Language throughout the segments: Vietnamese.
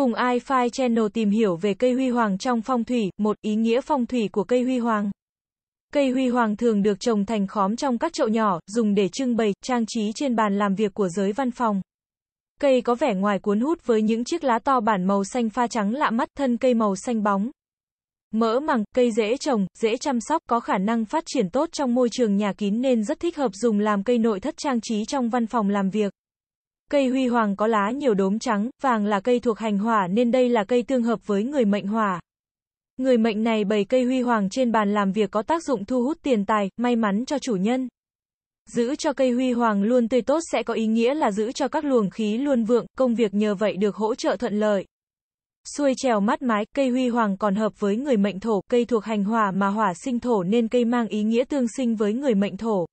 Cùng iFi Channel tìm hiểu về cây huy hoàng trong phong thủy, một ý nghĩa phong thủy của cây huy hoàng. Cây huy hoàng thường được trồng thành khóm trong các chậu nhỏ, dùng để trưng bày, trang trí trên bàn làm việc của giới văn phòng. Cây có vẻ ngoài cuốn hút với những chiếc lá to bản màu xanh pha trắng lạ mắt, thân cây màu xanh bóng. Mỡ màng, cây dễ trồng, dễ chăm sóc, có khả năng phát triển tốt trong môi trường nhà kín nên rất thích hợp dùng làm cây nội thất trang trí trong văn phòng làm việc. Cây huy hoàng có lá nhiều đốm trắng, vàng là cây thuộc hành hỏa nên đây là cây tương hợp với người mệnh hỏa. Người mệnh này bày cây huy hoàng trên bàn làm việc có tác dụng thu hút tiền tài, may mắn cho chủ nhân. Giữ cho cây huy hoàng luôn tươi tốt sẽ có ý nghĩa là giữ cho các luồng khí luôn vượng, công việc nhờ vậy được hỗ trợ thuận lợi. Xuôi trèo mát mái, cây huy hoàng còn hợp với người mệnh thổ, cây thuộc hành hỏa mà hỏa sinh thổ nên cây mang ý nghĩa tương sinh với người mệnh thổ.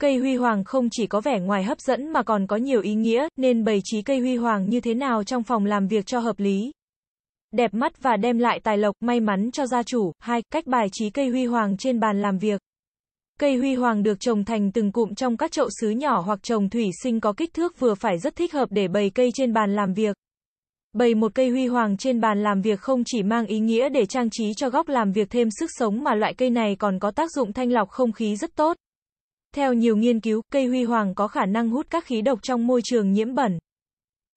Cây huy hoàng không chỉ có vẻ ngoài hấp dẫn mà còn có nhiều ý nghĩa, nên bày trí cây huy hoàng như thế nào trong phòng làm việc cho hợp lý. Đẹp mắt và đem lại tài lộc, may mắn cho gia chủ. Hai Cách bài trí cây huy hoàng trên bàn làm việc. Cây huy hoàng được trồng thành từng cụm trong các chậu sứ nhỏ hoặc trồng thủy sinh có kích thước vừa phải rất thích hợp để bày cây trên bàn làm việc. Bày một cây huy hoàng trên bàn làm việc không chỉ mang ý nghĩa để trang trí cho góc làm việc thêm sức sống mà loại cây này còn có tác dụng thanh lọc không khí rất tốt. Theo nhiều nghiên cứu, cây huy hoàng có khả năng hút các khí độc trong môi trường nhiễm bẩn.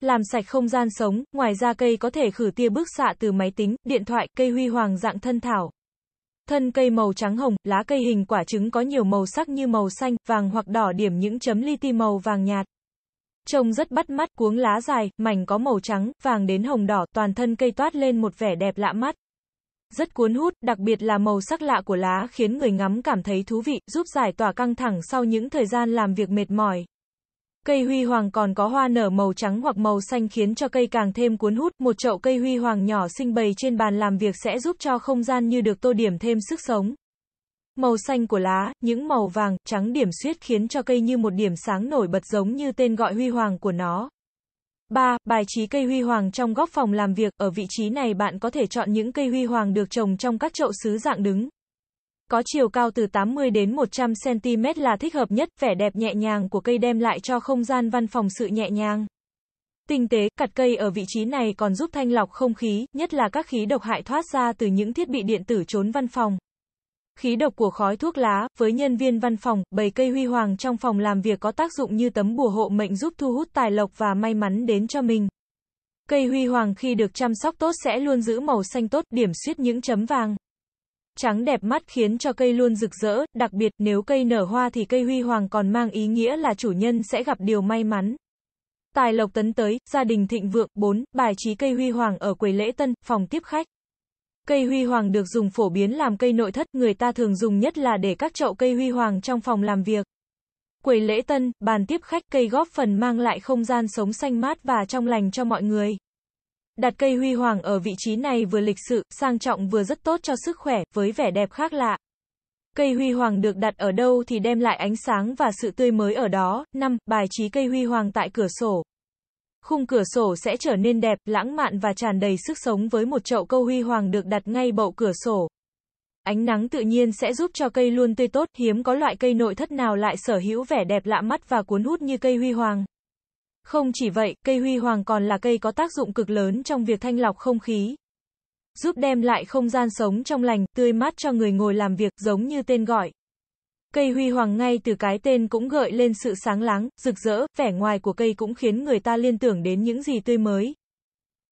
Làm sạch không gian sống, ngoài ra cây có thể khử tia bức xạ từ máy tính, điện thoại, cây huy hoàng dạng thân thảo. Thân cây màu trắng hồng, lá cây hình quả trứng có nhiều màu sắc như màu xanh, vàng hoặc đỏ điểm những chấm li ti màu vàng nhạt. Trông rất bắt mắt, cuống lá dài, mảnh có màu trắng, vàng đến hồng đỏ, toàn thân cây toát lên một vẻ đẹp lạ mắt. Rất cuốn hút, đặc biệt là màu sắc lạ của lá khiến người ngắm cảm thấy thú vị, giúp giải tỏa căng thẳng sau những thời gian làm việc mệt mỏi. Cây huy hoàng còn có hoa nở màu trắng hoặc màu xanh khiến cho cây càng thêm cuốn hút. Một chậu cây huy hoàng nhỏ xinh bày trên bàn làm việc sẽ giúp cho không gian như được tô điểm thêm sức sống. Màu xanh của lá, những màu vàng, trắng điểm xuyết khiến cho cây như một điểm sáng nổi bật giống như tên gọi huy hoàng của nó. 3. Bài trí cây huy hoàng trong góc phòng làm việc, ở vị trí này bạn có thể chọn những cây huy hoàng được trồng trong các chậu sứ dạng đứng. Có chiều cao từ 80 đến 100 cm là thích hợp nhất, vẻ đẹp nhẹ nhàng của cây đem lại cho không gian văn phòng sự nhẹ nhàng. Tinh tế, cặt cây ở vị trí này còn giúp thanh lọc không khí, nhất là các khí độc hại thoát ra từ những thiết bị điện tử trốn văn phòng. Khí độc của khói thuốc lá, với nhân viên văn phòng, bầy cây huy hoàng trong phòng làm việc có tác dụng như tấm bùa hộ mệnh giúp thu hút tài lộc và may mắn đến cho mình. Cây huy hoàng khi được chăm sóc tốt sẽ luôn giữ màu xanh tốt, điểm xuyết những chấm vàng. Trắng đẹp mắt khiến cho cây luôn rực rỡ, đặc biệt nếu cây nở hoa thì cây huy hoàng còn mang ý nghĩa là chủ nhân sẽ gặp điều may mắn. Tài lộc tấn tới, gia đình thịnh vượng, 4, bài trí cây huy hoàng ở quầy lễ tân, phòng tiếp khách. Cây huy hoàng được dùng phổ biến làm cây nội thất, người ta thường dùng nhất là để các chậu cây huy hoàng trong phòng làm việc. Quầy lễ tân, bàn tiếp khách, cây góp phần mang lại không gian sống xanh mát và trong lành cho mọi người. Đặt cây huy hoàng ở vị trí này vừa lịch sự, sang trọng vừa rất tốt cho sức khỏe, với vẻ đẹp khác lạ. Cây huy hoàng được đặt ở đâu thì đem lại ánh sáng và sự tươi mới ở đó. 5. Bài trí cây huy hoàng tại cửa sổ. Khung cửa sổ sẽ trở nên đẹp, lãng mạn và tràn đầy sức sống với một chậu câu huy hoàng được đặt ngay bậu cửa sổ. Ánh nắng tự nhiên sẽ giúp cho cây luôn tươi tốt, hiếm có loại cây nội thất nào lại sở hữu vẻ đẹp lạ mắt và cuốn hút như cây huy hoàng. Không chỉ vậy, cây huy hoàng còn là cây có tác dụng cực lớn trong việc thanh lọc không khí, giúp đem lại không gian sống trong lành, tươi mát cho người ngồi làm việc, giống như tên gọi. Cây huy hoàng ngay từ cái tên cũng gợi lên sự sáng láng, rực rỡ, vẻ ngoài của cây cũng khiến người ta liên tưởng đến những gì tươi mới.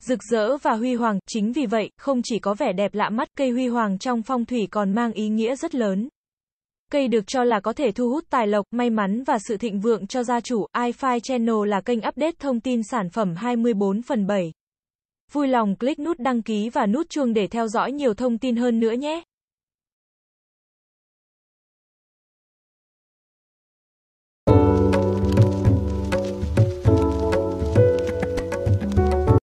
Rực rỡ và huy hoàng, chính vì vậy, không chỉ có vẻ đẹp lạ mắt, cây huy hoàng trong phong thủy còn mang ý nghĩa rất lớn. Cây được cho là có thể thu hút tài lộc, may mắn và sự thịnh vượng cho gia chủ. iFi Channel là kênh update thông tin sản phẩm 24 phần 7. Vui lòng click nút đăng ký và nút chuông để theo dõi nhiều thông tin hơn nữa nhé.